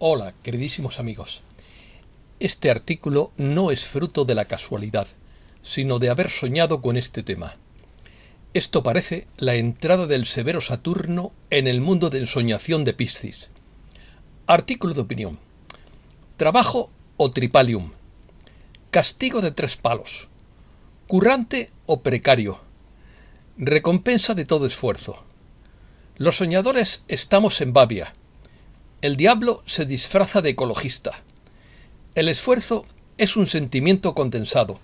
Hola, queridísimos amigos. Este artículo no es fruto de la casualidad, sino de haber soñado con este tema. Esto parece la entrada del severo Saturno en el mundo de ensoñación de Piscis. Artículo de opinión. Trabajo o tripalium. Castigo de tres palos. Currante o precario. Recompensa de todo esfuerzo. Los soñadores estamos en Babia el diablo se disfraza de ecologista. El esfuerzo es un sentimiento condensado.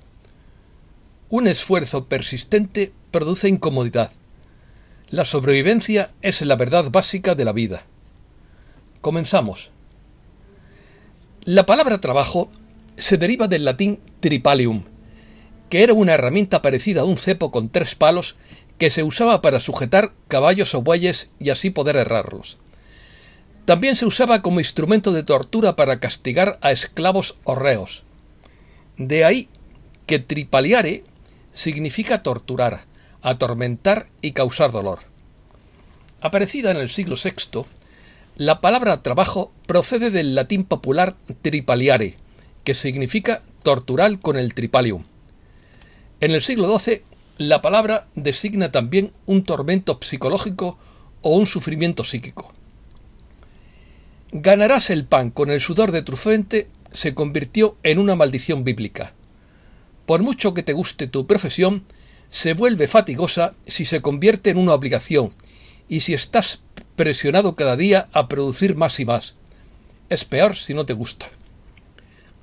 Un esfuerzo persistente produce incomodidad. La sobrevivencia es la verdad básica de la vida. Comenzamos. La palabra trabajo se deriva del latín tripalium, que era una herramienta parecida a un cepo con tres palos que se usaba para sujetar caballos o bueyes y así poder errarlos. También se usaba como instrumento de tortura para castigar a esclavos o reos. De ahí que tripaliare significa torturar, atormentar y causar dolor. Aparecida en el siglo VI, la palabra trabajo procede del latín popular tripaliare, que significa tortural con el tripalium. En el siglo XII, la palabra designa también un tormento psicológico o un sufrimiento psíquico. Ganarás el pan con el sudor de tu se convirtió en una maldición bíblica. Por mucho que te guste tu profesión, se vuelve fatigosa si se convierte en una obligación y si estás presionado cada día a producir más y más. Es peor si no te gusta.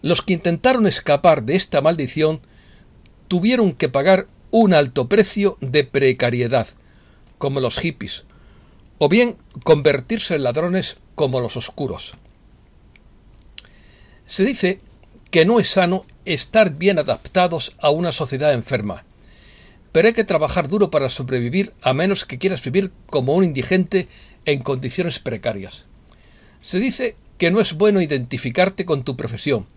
Los que intentaron escapar de esta maldición tuvieron que pagar un alto precio de precariedad, como los hippies, o bien convertirse en ladrones como los oscuros. Se dice que no es sano estar bien adaptados a una sociedad enferma, pero hay que trabajar duro para sobrevivir a menos que quieras vivir como un indigente en condiciones precarias. Se dice que no es bueno identificarte con tu profesión,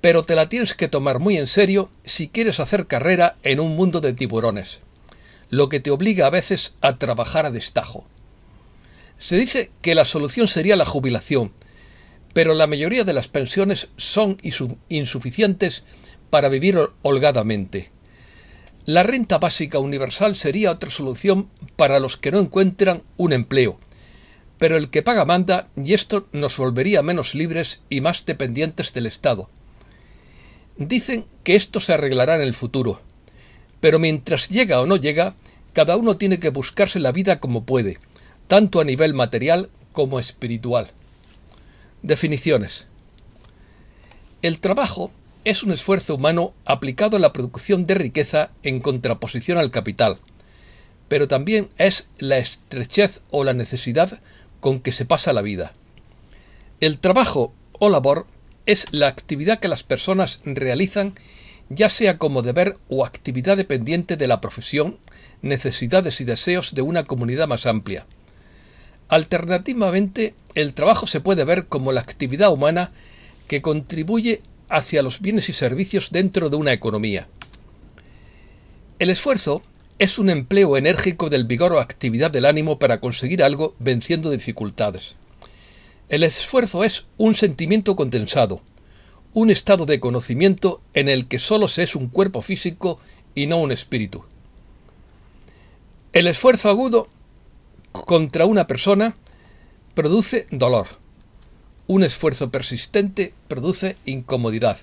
pero te la tienes que tomar muy en serio si quieres hacer carrera en un mundo de tiburones, lo que te obliga a veces a trabajar a destajo. Se dice que la solución sería la jubilación, pero la mayoría de las pensiones son insuficientes para vivir holgadamente. La renta básica universal sería otra solución para los que no encuentran un empleo, pero el que paga manda y esto nos volvería menos libres y más dependientes del Estado. Dicen que esto se arreglará en el futuro, pero mientras llega o no llega, cada uno tiene que buscarse la vida como puede tanto a nivel material como espiritual. Definiciones. El trabajo es un esfuerzo humano aplicado a la producción de riqueza en contraposición al capital, pero también es la estrechez o la necesidad con que se pasa la vida. El trabajo o labor es la actividad que las personas realizan ya sea como deber o actividad dependiente de la profesión, necesidades y deseos de una comunidad más amplia. Alternativamente, el trabajo se puede ver como la actividad humana que contribuye hacia los bienes y servicios dentro de una economía. El esfuerzo es un empleo enérgico del vigor o actividad del ánimo para conseguir algo venciendo dificultades. El esfuerzo es un sentimiento condensado, un estado de conocimiento en el que solo se es un cuerpo físico y no un espíritu. El esfuerzo agudo contra una persona produce dolor. Un esfuerzo persistente produce incomodidad.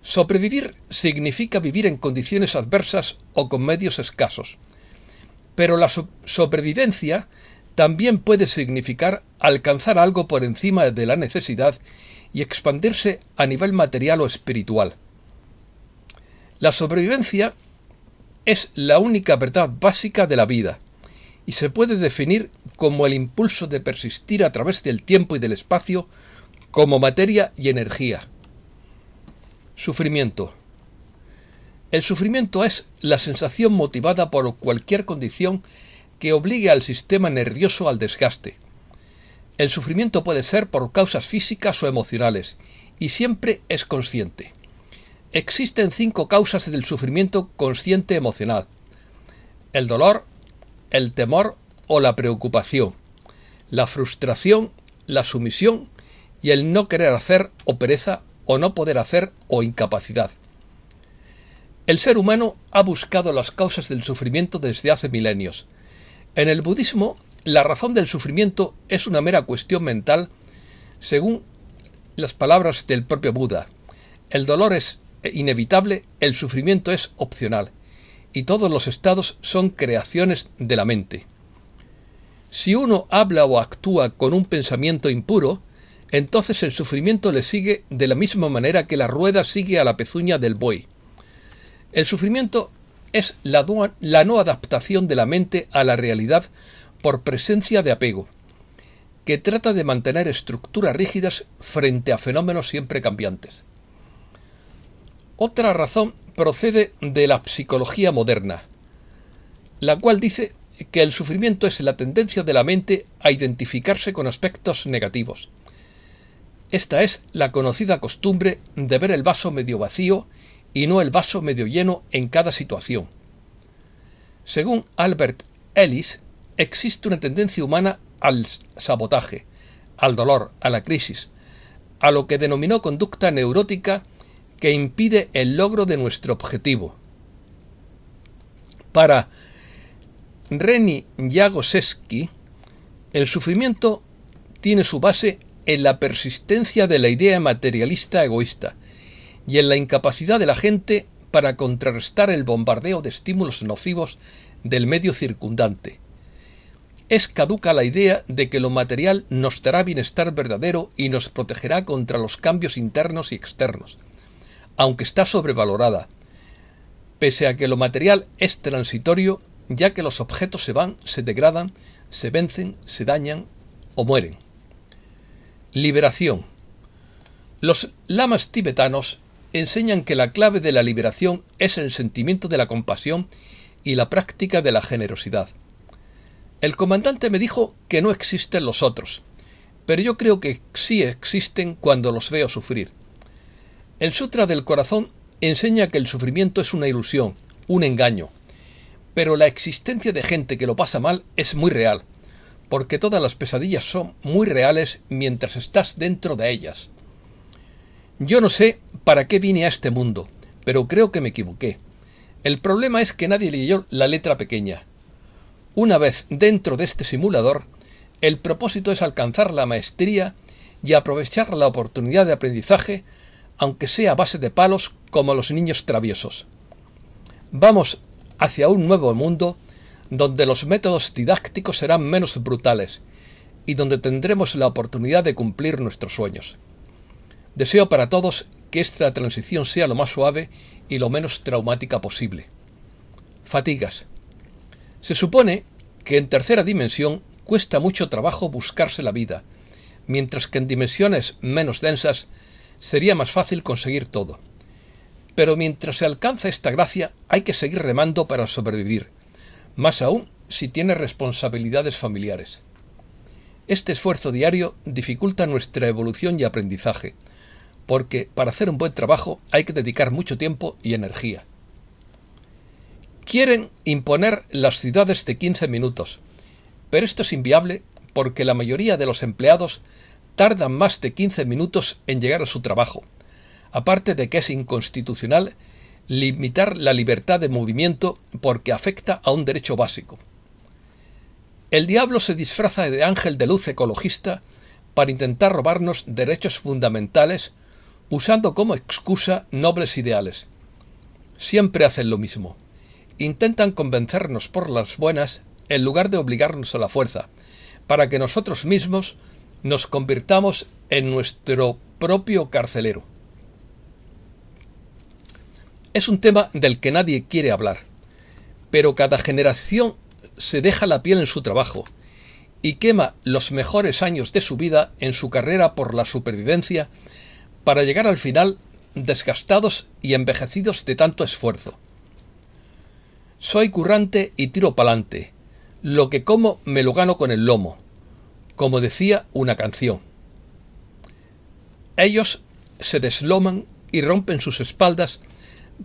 Sobrevivir significa vivir en condiciones adversas o con medios escasos. Pero la sobrevivencia también puede significar alcanzar algo por encima de la necesidad y expandirse a nivel material o espiritual. La sobrevivencia es la única verdad básica de la vida y se puede definir como el impulso de persistir a través del tiempo y del espacio como materia y energía. Sufrimiento. El sufrimiento es la sensación motivada por cualquier condición que obligue al sistema nervioso al desgaste. El sufrimiento puede ser por causas físicas o emocionales, y siempre es consciente. Existen cinco causas del sufrimiento consciente emocional. El dolor, el temor o la preocupación, la frustración, la sumisión y el no querer hacer o pereza o no poder hacer o incapacidad. El ser humano ha buscado las causas del sufrimiento desde hace milenios. En el budismo, la razón del sufrimiento es una mera cuestión mental, según las palabras del propio Buda. El dolor es inevitable, el sufrimiento es opcional y todos los estados son creaciones de la mente. Si uno habla o actúa con un pensamiento impuro, entonces el sufrimiento le sigue de la misma manera que la rueda sigue a la pezuña del buey. El sufrimiento es la, la no adaptación de la mente a la realidad por presencia de apego, que trata de mantener estructuras rígidas frente a fenómenos siempre cambiantes. Otra razón procede de la psicología moderna, la cual dice que el sufrimiento es la tendencia de la mente a identificarse con aspectos negativos. Esta es la conocida costumbre de ver el vaso medio vacío y no el vaso medio lleno en cada situación. Según Albert Ellis, existe una tendencia humana al sabotaje, al dolor, a la crisis, a lo que denominó conducta neurótica que impide el logro de nuestro objetivo. Para Reni Jagoseski, el sufrimiento tiene su base en la persistencia de la idea materialista egoísta y en la incapacidad de la gente para contrarrestar el bombardeo de estímulos nocivos del medio circundante. Es caduca la idea de que lo material nos dará bienestar verdadero y nos protegerá contra los cambios internos y externos aunque está sobrevalorada, pese a que lo material es transitorio, ya que los objetos se van, se degradan, se vencen, se dañan o mueren. Liberación. Los lamas tibetanos enseñan que la clave de la liberación es el sentimiento de la compasión y la práctica de la generosidad. El comandante me dijo que no existen los otros, pero yo creo que sí existen cuando los veo sufrir. El Sutra del Corazón enseña que el sufrimiento es una ilusión, un engaño, pero la existencia de gente que lo pasa mal es muy real, porque todas las pesadillas son muy reales mientras estás dentro de ellas. Yo no sé para qué vine a este mundo, pero creo que me equivoqué. El problema es que nadie leyó la letra pequeña. Una vez dentro de este simulador, el propósito es alcanzar la maestría y aprovechar la oportunidad de aprendizaje aunque sea a base de palos como los niños traviesos. Vamos hacia un nuevo mundo donde los métodos didácticos serán menos brutales y donde tendremos la oportunidad de cumplir nuestros sueños. Deseo para todos que esta transición sea lo más suave y lo menos traumática posible. Fatigas. Se supone que en tercera dimensión cuesta mucho trabajo buscarse la vida, mientras que en dimensiones menos densas sería más fácil conseguir todo. Pero mientras se alcanza esta gracia hay que seguir remando para sobrevivir, más aún si tiene responsabilidades familiares. Este esfuerzo diario dificulta nuestra evolución y aprendizaje, porque para hacer un buen trabajo hay que dedicar mucho tiempo y energía. Quieren imponer las ciudades de 15 minutos, pero esto es inviable porque la mayoría de los empleados tardan más de 15 minutos en llegar a su trabajo, aparte de que es inconstitucional limitar la libertad de movimiento porque afecta a un derecho básico. El diablo se disfraza de ángel de luz ecologista para intentar robarnos derechos fundamentales usando como excusa nobles ideales. Siempre hacen lo mismo. Intentan convencernos por las buenas en lugar de obligarnos a la fuerza, para que nosotros mismos nos convirtamos en nuestro propio carcelero. Es un tema del que nadie quiere hablar, pero cada generación se deja la piel en su trabajo y quema los mejores años de su vida en su carrera por la supervivencia para llegar al final desgastados y envejecidos de tanto esfuerzo. Soy currante y tiro pa'lante. Lo que como me lo gano con el lomo como decía una canción. Ellos se desloman y rompen sus espaldas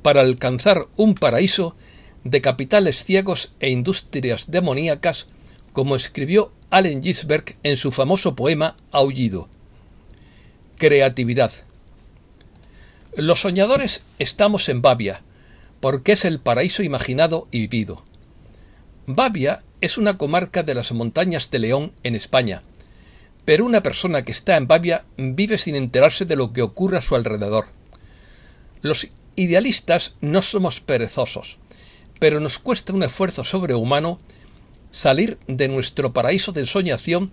para alcanzar un paraíso de capitales ciegos e industrias demoníacas, como escribió Allen Ginsberg en su famoso poema Aullido. Creatividad. Los soñadores estamos en Babia, porque es el paraíso imaginado y vivido. Babia es una comarca de las montañas de León, en España. Pero una persona que está en Bavia vive sin enterarse de lo que ocurre a su alrededor. Los idealistas no somos perezosos, pero nos cuesta un esfuerzo sobrehumano salir de nuestro paraíso de ensoñación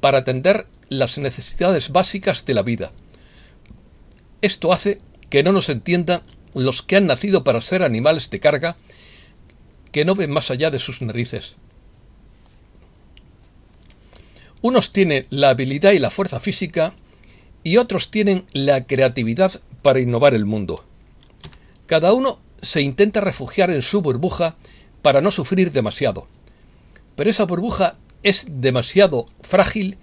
para atender las necesidades básicas de la vida. Esto hace que no nos entiendan los que han nacido para ser animales de carga, que no ven más allá de sus narices. Unos tienen la habilidad y la fuerza física y otros tienen la creatividad para innovar el mundo. Cada uno se intenta refugiar en su burbuja para no sufrir demasiado. Pero esa burbuja es demasiado frágil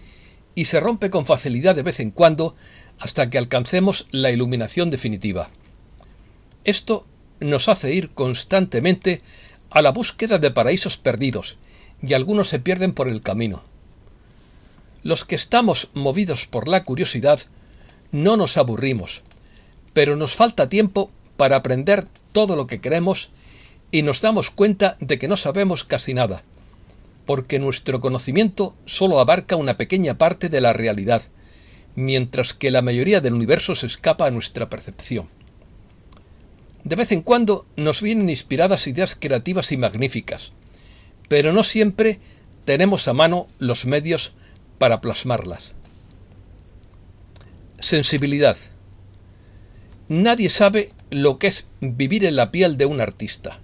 y se rompe con facilidad de vez en cuando hasta que alcancemos la iluminación definitiva. Esto nos hace ir constantemente a la búsqueda de paraísos perdidos, y algunos se pierden por el camino los que estamos movidos por la curiosidad, no nos aburrimos, pero nos falta tiempo para aprender todo lo que queremos y nos damos cuenta de que no sabemos casi nada, porque nuestro conocimiento solo abarca una pequeña parte de la realidad, mientras que la mayoría del universo se escapa a nuestra percepción. De vez en cuando nos vienen inspiradas ideas creativas y magníficas, pero no siempre tenemos a mano los medios para plasmarlas. Sensibilidad. Nadie sabe lo que es vivir en la piel de un artista.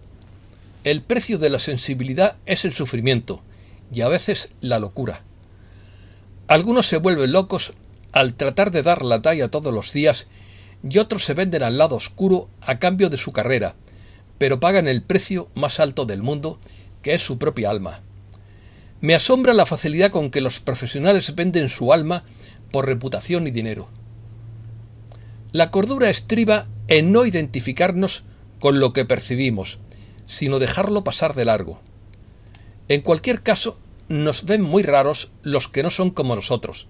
El precio de la sensibilidad es el sufrimiento y a veces la locura. Algunos se vuelven locos al tratar de dar la talla todos los días y otros se venden al lado oscuro a cambio de su carrera, pero pagan el precio más alto del mundo, que es su propia alma. Me asombra la facilidad con que los profesionales venden su alma por reputación y dinero. La cordura estriba en no identificarnos con lo que percibimos, sino dejarlo pasar de largo. En cualquier caso, nos ven muy raros los que no son como nosotros,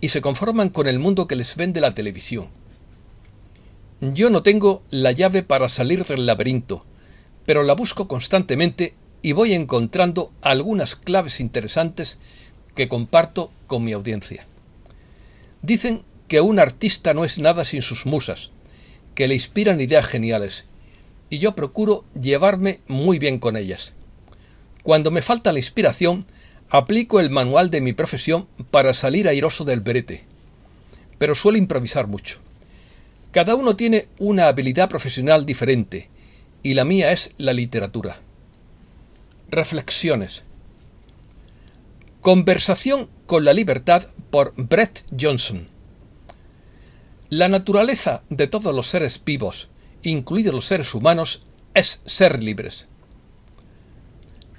y se conforman con el mundo que les vende la televisión. Yo no tengo la llave para salir del laberinto, pero la busco constantemente y voy encontrando algunas claves interesantes que comparto con mi audiencia. Dicen que un artista no es nada sin sus musas, que le inspiran ideas geniales, y yo procuro llevarme muy bien con ellas. Cuando me falta la inspiración, aplico el manual de mi profesión para salir airoso del berete, pero suelo improvisar mucho. Cada uno tiene una habilidad profesional diferente, y la mía es la literatura. Reflexiones. Conversación con la libertad por Brett Johnson. La naturaleza de todos los seres vivos, incluidos los seres humanos, es ser libres.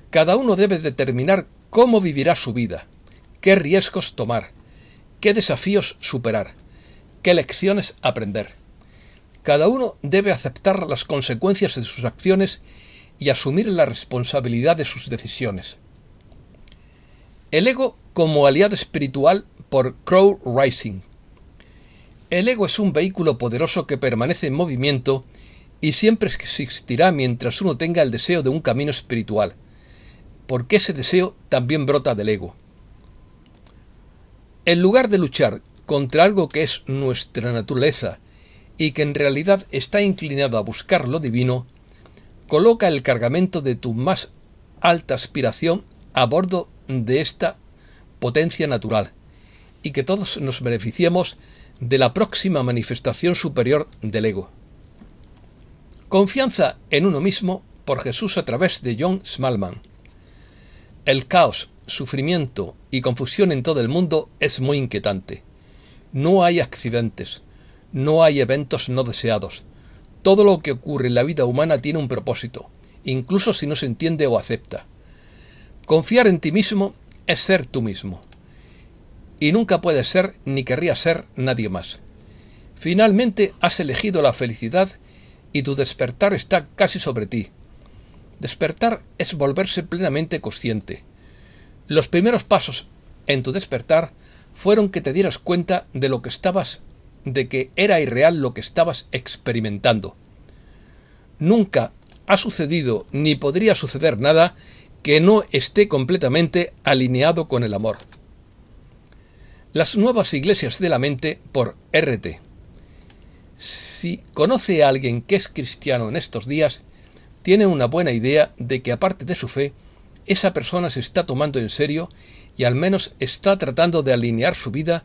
Cada uno debe determinar cómo vivirá su vida, qué riesgos tomar, qué desafíos superar, qué lecciones aprender. Cada uno debe aceptar las consecuencias de sus acciones y y asumir la responsabilidad de sus decisiones. El ego como aliado espiritual por Crow Rising. El ego es un vehículo poderoso que permanece en movimiento y siempre existirá mientras uno tenga el deseo de un camino espiritual, porque ese deseo también brota del ego. En lugar de luchar contra algo que es nuestra naturaleza y que en realidad está inclinado a buscar lo divino, Coloca el cargamento de tu más alta aspiración a bordo de esta potencia natural y que todos nos beneficiemos de la próxima manifestación superior del ego. Confianza en uno mismo por Jesús a través de John Smallman. El caos, sufrimiento y confusión en todo el mundo es muy inquietante. No hay accidentes, no hay eventos no deseados, todo lo que ocurre en la vida humana tiene un propósito, incluso si no se entiende o acepta. Confiar en ti mismo es ser tú mismo. Y nunca puedes ser ni querrías ser nadie más. Finalmente has elegido la felicidad y tu despertar está casi sobre ti. Despertar es volverse plenamente consciente. Los primeros pasos en tu despertar fueron que te dieras cuenta de lo que estabas de que era irreal lo que estabas experimentando. Nunca ha sucedido ni podría suceder nada que no esté completamente alineado con el amor. Las nuevas iglesias de la mente por RT. Si conoce a alguien que es cristiano en estos días, tiene una buena idea de que aparte de su fe, esa persona se está tomando en serio y al menos está tratando de alinear su vida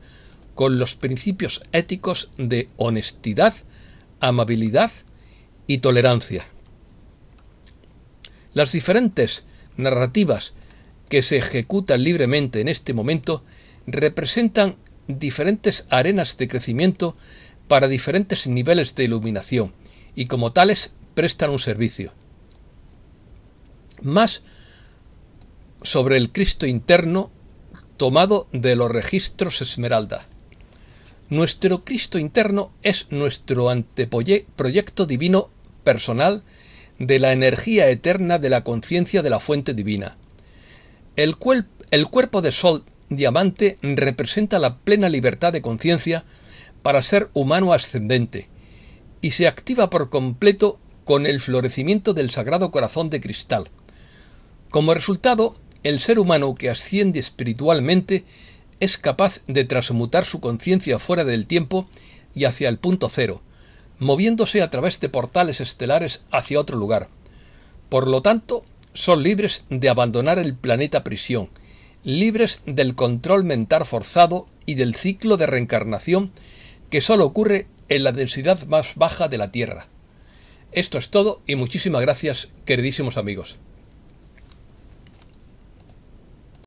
con los principios éticos de honestidad, amabilidad y tolerancia. Las diferentes narrativas que se ejecutan libremente en este momento representan diferentes arenas de crecimiento para diferentes niveles de iluminación y como tales prestan un servicio. Más sobre el Cristo interno tomado de los registros Esmeralda. Nuestro Cristo interno es nuestro proyecto divino personal de la energía eterna de la conciencia de la fuente divina. El, el cuerpo de sol diamante representa la plena libertad de conciencia para ser humano ascendente y se activa por completo con el florecimiento del Sagrado Corazón de Cristal. Como resultado, el ser humano que asciende espiritualmente es capaz de transmutar su conciencia fuera del tiempo y hacia el punto cero, moviéndose a través de portales estelares hacia otro lugar. Por lo tanto, son libres de abandonar el planeta prisión, libres del control mental forzado y del ciclo de reencarnación que solo ocurre en la densidad más baja de la Tierra. Esto es todo y muchísimas gracias, queridísimos amigos.